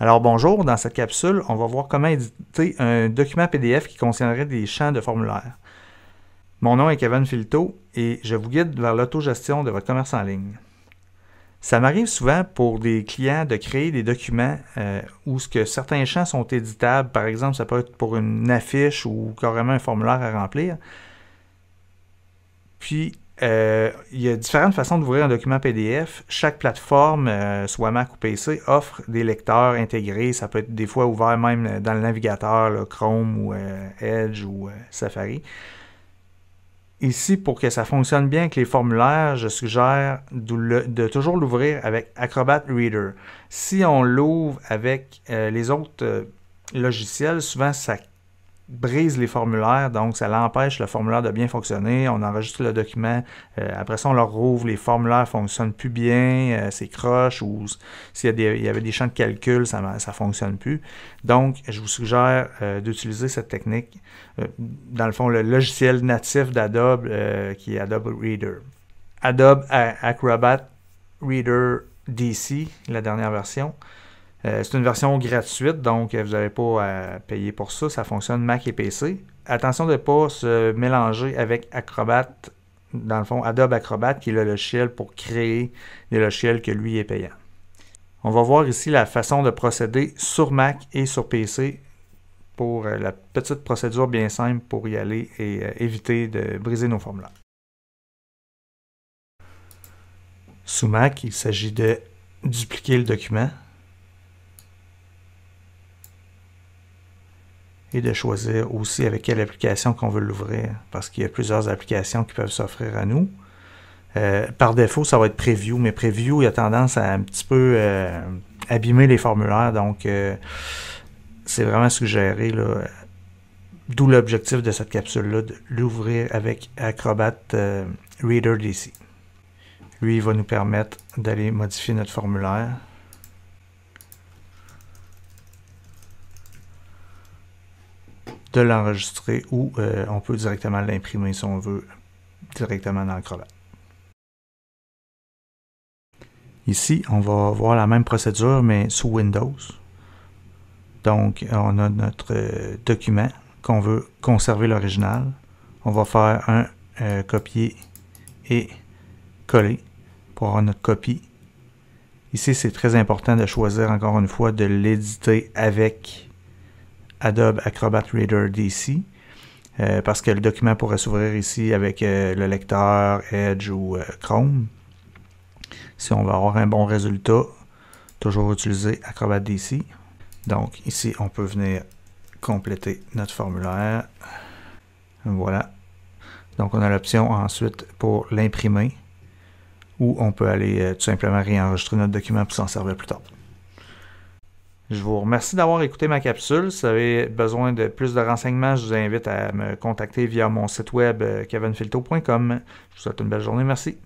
Alors bonjour, dans cette capsule, on va voir comment éditer un document PDF qui contiendrait des champs de formulaire. Mon nom est Kevin Filto et je vous guide vers l'autogestion de votre commerce en ligne. Ça m'arrive souvent pour des clients de créer des documents euh, où ce que certains champs sont éditables, par exemple, ça peut être pour une affiche ou carrément un formulaire à remplir. Puis euh, il y a différentes façons d'ouvrir un document PDF. Chaque plateforme, euh, soit Mac ou PC, offre des lecteurs intégrés. Ça peut être des fois ouvert même dans le navigateur, Chrome ou euh, Edge ou Safari. Ici, pour que ça fonctionne bien avec les formulaires, je suggère de, de toujours l'ouvrir avec Acrobat Reader. Si on l'ouvre avec les autres logiciels, souvent ça brise les formulaires, donc ça l'empêche le formulaire de bien fonctionner. On enregistre le document, euh, après ça on le rouvre, les formulaires fonctionnent plus bien, euh, c'est croche ou s'il y, avait des champs de calcul, ça ne fonctionne plus. Donc, je vous suggère euh, d'utiliser cette technique, dans le fond, le logiciel natif d'Adobe qui est Adobe Reader. Adobe Acrobat Reader DC, la dernière version. Euh, c'est une version gratuite, donc euh, vous n'avez pas à payer pour ça. Ça fonctionne Mac et PC. Attention de ne pas se mélanger avec Acrobat, dans le fond Adobe Acrobat, qui est le logiciel pour créer des logiciels que lui est payant. On va voir ici la façon de procéder sur Mac et sur PC pour euh, la petite procédure bien simple pour y aller et éviter de briser nos formulaires. Sous Mac, il s'agit de dupliquer le document. et de choisir aussi avec quelle application qu'on veut l'ouvrir, parce qu'il y a plusieurs applications qui peuvent s'offrir à nous. Euh, par défaut, ça va être Preview, mais Preview, a tendance à un petit peu euh, abîmer les formulaires, donc euh, c'est vraiment suggéré, d'où l'objectif de cette capsule-là, de l'ouvrir avec Acrobat Reader DC. Lui, il va nous permettre d'aller modifier notre formulaire. de l'enregistrer ou euh, on peut directement l'imprimer si on veut directement dans le Acrobat. Ici, on va voir la même procédure, mais sous Windows. Donc, on a notre euh, document qu'on veut conserver l'original. On va faire un euh, copier et coller pour avoir notre copie. Ici, c'est très important de choisir encore une fois de l'éditer avec Adobe Acrobat Reader DC. Euh, parce que le document pourrait s'ouvrir ici avec euh, le lecteur Edge ou euh, Chrome. Si on va avoir un bon résultat, toujours utiliser Acrobat DC. Donc ici, on peut venir compléter notre formulaire. Voilà. Donc on a l'option ensuite pour l'imprimer ou on peut aller tout simplement réenregistrer notre document pour s'en servir plus tard. Je vous remercie d'avoir écouté ma capsule. Si vous avez besoin de plus de renseignements, je vous invite à me contacter via mon site web euh, kevinfilto.com. Je vous souhaite une belle journée. Merci.